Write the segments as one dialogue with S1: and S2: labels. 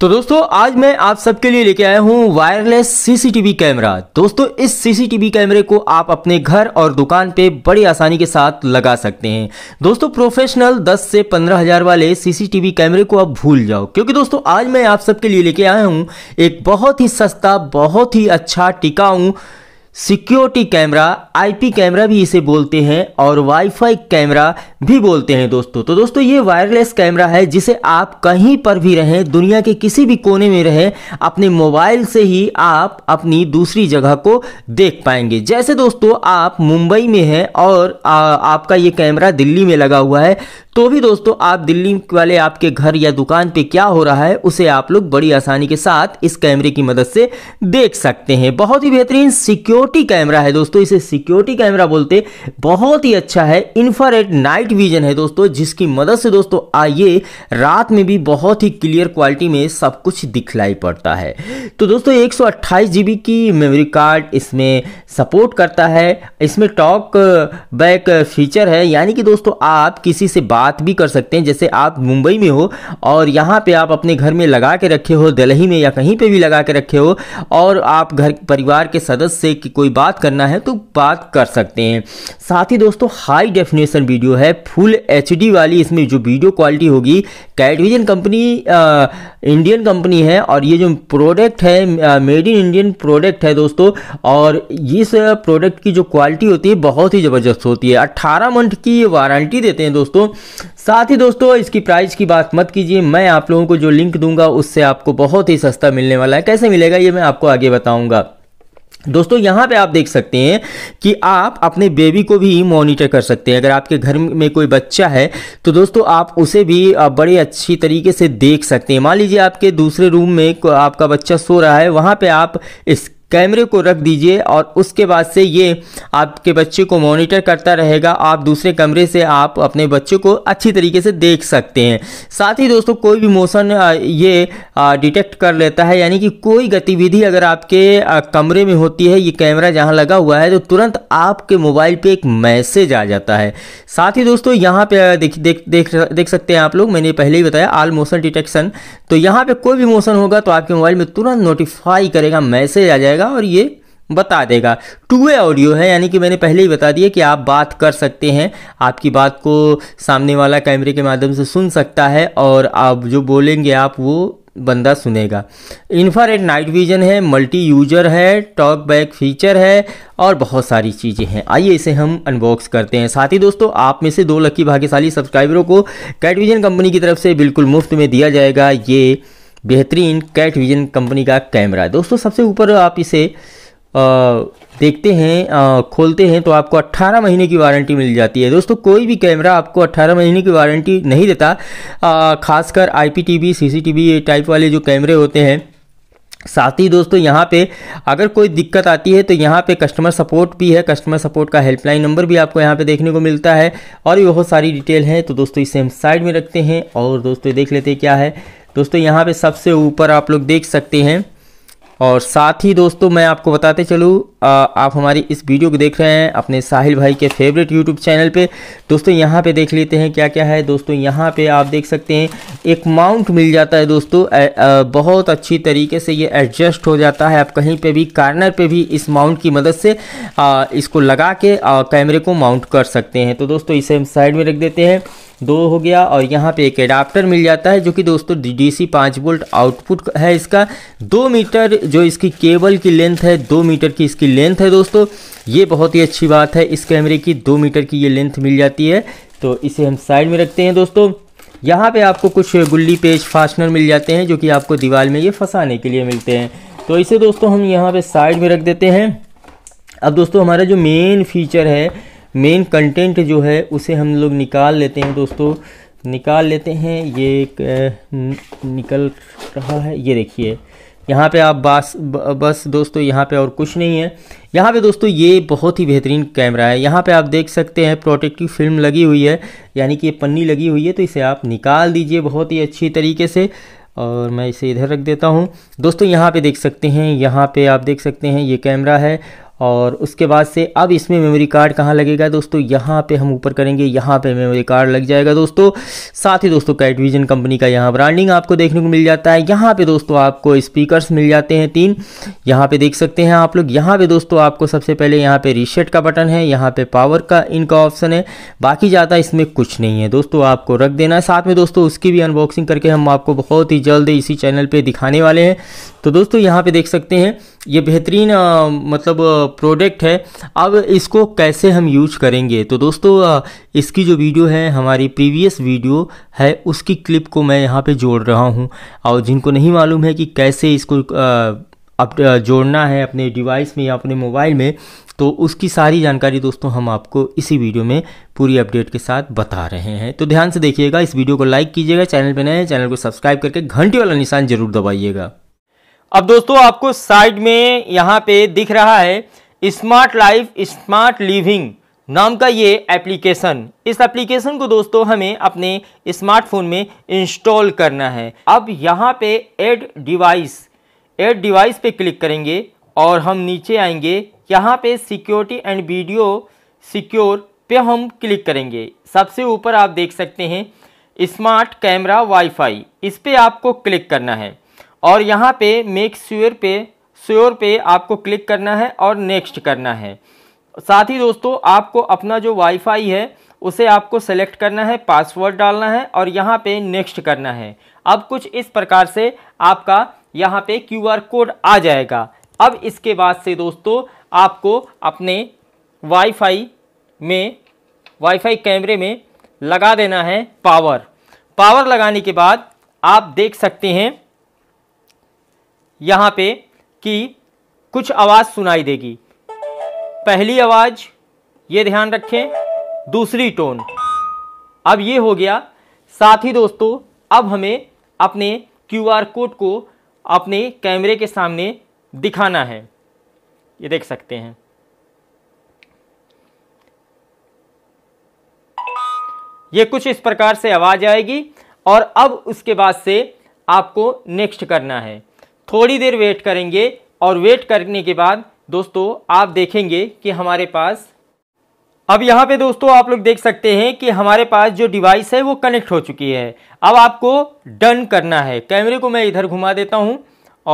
S1: तो दोस्तों आज मैं आप सबके लिए लेके आया हूँ वायरलेस सीसीटीवी कैमरा दोस्तों इस सीसीटीवी कैमरे को आप अपने घर और दुकान पे बड़ी आसानी के साथ लगा सकते हैं दोस्तों प्रोफेशनल 10 से पंद्रह हजार वाले सीसीटीवी कैमरे को आप भूल जाओ क्योंकि दोस्तों आज मैं आप सबके लिए लेके आया हूँ एक बहुत ही सस्ता बहुत ही अच्छा टिकाऊ सिक्योरिटी कैमरा आईपी कैमरा भी इसे बोलते हैं और वाईफाई कैमरा भी बोलते हैं दोस्तों तो दोस्तों ये वायरलेस कैमरा है जिसे आप कहीं पर भी रहें दुनिया के किसी भी कोने में रहें अपने मोबाइल से ही आप अपनी दूसरी जगह को देख पाएंगे जैसे दोस्तों आप मुंबई में हैं और आ, आपका ये कैमरा दिल्ली में लगा हुआ है तो भी दोस्तों आप दिल्ली वाले आपके घर या दुकान पे क्या हो रहा है उसे आप लोग बड़ी आसानी के साथ इस कैमरे की मदद से देख सकते हैं बहुत ही बेहतरीन सिक्योर सिक्योरिटी कैमरा है दोस्तों इसे सिक्योरिटी कैमरा बोलते बहुत ही अच्छा है इंफ्रारेड नाइट विजन है दोस्तों जिसकी मदद से दोस्तों आइए रात में भी बहुत ही क्लियर क्वालिटी में सब कुछ दिखलाई पड़ता है तो दोस्तों एक जीबी की मेमोरी कार्ड इसमें सपोर्ट करता है इसमें टॉक बैक फीचर है यानी कि दोस्तों आप किसी से बात भी कर सकते हैं जैसे आप मुंबई में हो और यहाँ पे आप अपने घर में लगा के रखे हो दिल्ली में या कहीं पे भी लगा के रखे हो और आप घर परिवार के सदस्य की कोई बात करना है तो बात कर सकते हैं साथ ही दोस्तों हाई डेफिनेशन वीडियो है फुल एच वाली इसमें जो वीडियो क्वालिटी होगी कैडविजन कंपनी इंडियन कंपनी है और ये जो प्रोडक्ट है मेड इन इंडियन प्रोडक्ट है दोस्तों और इस प्रोडक्ट की जो क्वालिटी होती है बहुत ही ज़बरदस्त होती है अट्ठारह मंथ की ये वारंटी देते हैं दोस्तों साथ ही दोस्तों इसकी प्राइस की बात मत कीजिए मैं आप लोगों को जो लिंक दूंगा उससे आपको बहुत ही सस्ता मिलने वाला है कैसे मिलेगा ये मैं आपको आगे बताऊंगा दोस्तों यहाँ पे आप देख सकते हैं कि आप अपने बेबी को भी मॉनिटर कर सकते हैं अगर आपके घर में कोई बच्चा है तो दोस्तों आप उसे भी बड़े अच्छी तरीके से देख सकते हैं मान लीजिए आपके दूसरे रूम में आपका बच्चा सो रहा है वहाँ पे आप इस कैमरे को रख दीजिए और उसके बाद से ये आपके बच्चे को मॉनिटर करता रहेगा आप दूसरे कमरे से आप अपने बच्चे को अच्छी तरीके से देख सकते हैं साथ ही दोस्तों कोई भी मोशन ये डिटेक्ट कर लेता है यानी कि कोई गतिविधि अगर आपके कमरे में होती है ये कैमरा जहाँ लगा हुआ है तो तुरंत आपके मोबाइल पर एक मैसेज आ जाता है साथ ही दोस्तों यहाँ पर देख देख देख देख सकते हैं आप लोग मैंने पहले ही बताया आल मोशन डिटेक्शन तो यहाँ पर कोई भी मोशन होगा तो आपके मोबाइल में तुरंत नोटिफाई करेगा मैसेज आ जाएगा जाएगा और ये बता देगा टू वे ऑडियो है यानी कि मैंने पहले ही बता दिया कि आप बात कर सकते हैं आपकी बात को सामने वाला कैमरे के माध्यम से सुन सकता है और आप जो बोलेंगे आप वो बंदा सुनेगा इन्फ्रारेड नाइट विजन है मल्टी यूजर है टॉक बैक फीचर है और बहुत सारी चीज़ें हैं आइए इसे हम अनबॉक्स करते हैं साथ ही दोस्तों आप में से दो लक्की भाग्यशाली सब्सक्राइबरों को कैटविजन कंपनी की तरफ से बिल्कुल मुफ्त में दिया जाएगा ये बेहतरीन कैट विजन कंपनी का कैमरा है दोस्तों सबसे ऊपर आप इसे आ, देखते हैं आ, खोलते हैं तो आपको 18 महीने की वारंटी मिल जाती है दोस्तों कोई भी कैमरा आपको 18 महीने की वारंटी नहीं देता आ, खासकर आईपीटीवी सीसीटीवी ये टाइप वाले जो कैमरे होते हैं साथ ही दोस्तों यहाँ पे अगर कोई दिक्कत आती है तो यहाँ पे कस्टमर सपोर्ट भी है कस्टमर सपोर्ट का हेल्पलाइन नंबर भी आपको यहाँ पे देखने को मिलता है और भी बहुत सारी डिटेल हैं तो दोस्तों इसे हम साइड में रखते हैं और दोस्तों देख लेते हैं क्या है दोस्तों यहाँ पे सबसे ऊपर आप लोग देख सकते हैं और साथ ही दोस्तों मैं आपको बताते चलूँ आप हमारी इस वीडियो को देख रहे हैं अपने साहिल भाई के फेवरेट यूट्यूब चैनल पे दोस्तों यहाँ पे देख लेते हैं क्या क्या है दोस्तों यहाँ पे आप देख सकते हैं एक माउंट मिल जाता है दोस्तों बहुत अच्छी तरीके से ये एडजस्ट हो जाता है आप कहीं पे भी कार्नर पे भी इस माउंट की मदद से आ, इसको लगा के आ, कैमरे को माउंट कर सकते हैं तो दोस्तों इसे हम साइड में रख देते हैं दो हो गया और यहाँ पे एक एडाप्टर मिल जाता है जो कि दोस्तों डी सी पाँच वोल्ट आउटपुट है इसका दो मीटर जो इसकी केबल की लेंथ है दो मीटर की इसकी लेंथ है दोस्तों ये बहुत ही अच्छी बात है इस कैमरे की दो मीटर की ये लेंथ मिल जाती है तो इसे हम साइड में रखते हैं दोस्तों यहाँ पे आपको कुछ गुल्ली पेज फास्टनर मिल जाते हैं जो कि आपको दीवार में ये फंसाने के लिए मिलते हैं तो इसे दोस्तों हम यहाँ पे साइड में रख देते हैं अब दोस्तों हमारा जो मेन फीचर है मेन कंटेंट जो है उसे हम लोग निकाल लेते हैं दोस्तों निकाल लेते हैं ये एक निकल रहा है ये देखिए यहाँ पे आप बस बस दोस्तों यहाँ पे और कुछ नहीं है यहाँ पे दोस्तों ये बहुत ही बेहतरीन कैमरा है यहाँ पे आप देख सकते हैं प्रोटेक्टिव फिल्म लगी हुई है यानी कि ये पन्नी लगी हुई है तो इसे आप निकाल दीजिए बहुत ही अच्छी तरीके से और मैं इसे इधर रख देता हूँ दोस्तों यहाँ पे देख सकते हैं यहाँ पे आप देख सकते हैं ये कैमरा है और उसके बाद से अब इसमें मेमोरी कार्ड कहाँ लगेगा दोस्तों यहाँ पे हम ऊपर करेंगे यहाँ पे मेमोरी कार्ड लग जाएगा दोस्तों साथ ही दोस्तों कैटविजन कंपनी का यहाँ ब्रांडिंग आपको देखने को मिल जाता है यहाँ पे दोस्तों आपको स्पीकर्स मिल जाते हैं तीन यहाँ पे देख सकते हैं आप लोग यहाँ पे दोस्तों आपको सबसे पहले यहाँ पे रीशेट का बटन है यहाँ पे पावर का इनका ऑप्शन है बाकी ज़्यादा इसमें कुछ नहीं है दोस्तों आपको रख देना है साथ में दोस्तों उसकी भी अनबॉक्सिंग करके हम आपको बहुत ही जल्द इसी चैनल पर दिखाने वाले हैं तो दोस्तों यहाँ पर देख सकते हैं ये बेहतरीन मतलब प्रोडक्ट है अब इसको कैसे हम यूज करेंगे तो दोस्तों आ, इसकी जो वीडियो है हमारी प्रीवियस वीडियो है उसकी क्लिप को मैं यहाँ पे जोड़ रहा हूँ और जिनको नहीं मालूम है कि कैसे इसको आ, अप जोड़ना है अपने डिवाइस में या अपने मोबाइल में तो उसकी सारी जानकारी दोस्तों हम आपको इसी वीडियो में पूरी अपडेट के साथ बता रहे हैं तो ध्यान से देखिएगा इस वीडियो को लाइक कीजिएगा चैनल पर नए चैनल को सब्सक्राइब करके घंटी वाला निशान जरूर दबाइएगा अब दोस्तों आपको साइड में यहाँ पे दिख रहा है स्मार्ट लाइफ स्मार्ट लिविंग नाम का ये एप्लीकेशन इस एप्लीकेशन को दोस्तों हमें अपने स्मार्टफोन में इंस्टॉल करना है अब यहाँ पे एड डिवाइस एड डिवाइस पे क्लिक करेंगे और हम नीचे आएंगे यहाँ पे सिक्योरिटी एंड वीडियो सिक्योर पे हम क्लिक करेंगे सबसे ऊपर आप देख सकते हैं स्मार्ट कैमरा वाईफाई इस पर आपको क्लिक करना है और यहाँ पे मेक श्योर पे श्योर पे आपको क्लिक करना है और नेक्स्ट करना है साथ ही दोस्तों आपको अपना जो वाईफाई है उसे आपको सेलेक्ट करना है पासवर्ड डालना है और यहाँ पे नेक्स्ट करना है अब कुछ इस प्रकार से आपका यहाँ पे क्यूआर कोड आ जाएगा अब इसके बाद से दोस्तों आपको अपने वाईफाई में वाईफाई कैमरे में लगा देना है पावर पावर लगाने के बाद आप देख सकते हैं यहाँ पे कि कुछ आवाज़ सुनाई देगी पहली आवाज़ ये ध्यान रखें दूसरी टोन अब ये हो गया साथ ही दोस्तों अब हमें अपने क्यू आर कोड को अपने कैमरे के सामने दिखाना है ये देख सकते हैं ये कुछ इस प्रकार से आवाज़ आएगी और अब उसके बाद से आपको नेक्स्ट करना है थोड़ी देर वेट करेंगे और वेट करने के बाद दोस्तों आप देखेंगे कि हमारे पास अब यहाँ पे दोस्तों आप लोग देख सकते हैं कि हमारे पास जो डिवाइस है वो कनेक्ट हो चुकी है अब आपको डन करना है कैमरे को मैं इधर घुमा देता हूँ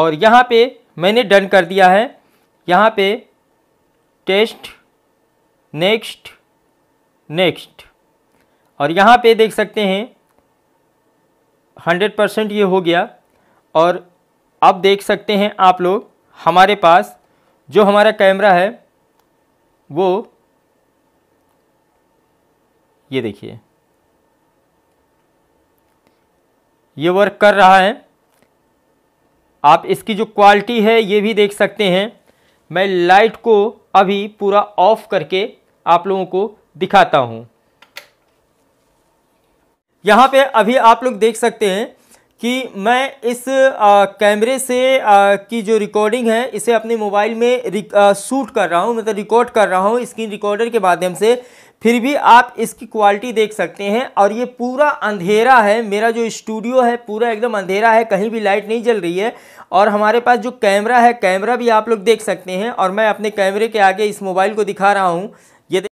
S1: और यहाँ पे मैंने डन कर दिया है यहाँ पे टेस्ट नेक्स्ट नेक्स्ट और यहाँ पे देख सकते हैं हंड्रेड परसेंट ये हो गया और अब देख सकते हैं आप लोग हमारे पास जो हमारा कैमरा है वो ये देखिए ये वर्क कर रहा है आप इसकी जो क्वालिटी है ये भी देख सकते हैं मैं लाइट को अभी पूरा ऑफ करके आप लोगों को दिखाता हूँ यहाँ पे अभी आप लोग देख सकते हैं कि मैं इस कैमरे से आ, की जो रिकॉर्डिंग है इसे अपने मोबाइल में आ, शूट कर रहा हूँ मतलब रिकॉर्ड कर रहा हूँ स्क्रीन रिकॉर्डर के माध्यम से फिर भी आप इसकी क्वालिटी देख सकते हैं और ये पूरा अंधेरा है मेरा जो स्टूडियो है पूरा एकदम अंधेरा है कहीं भी लाइट नहीं जल रही है और हमारे पास जो कैमरा है कैमरा भी आप लोग देख सकते हैं और मैं अपने कैमरे के आगे इस मोबाइल को दिखा रहा हूँ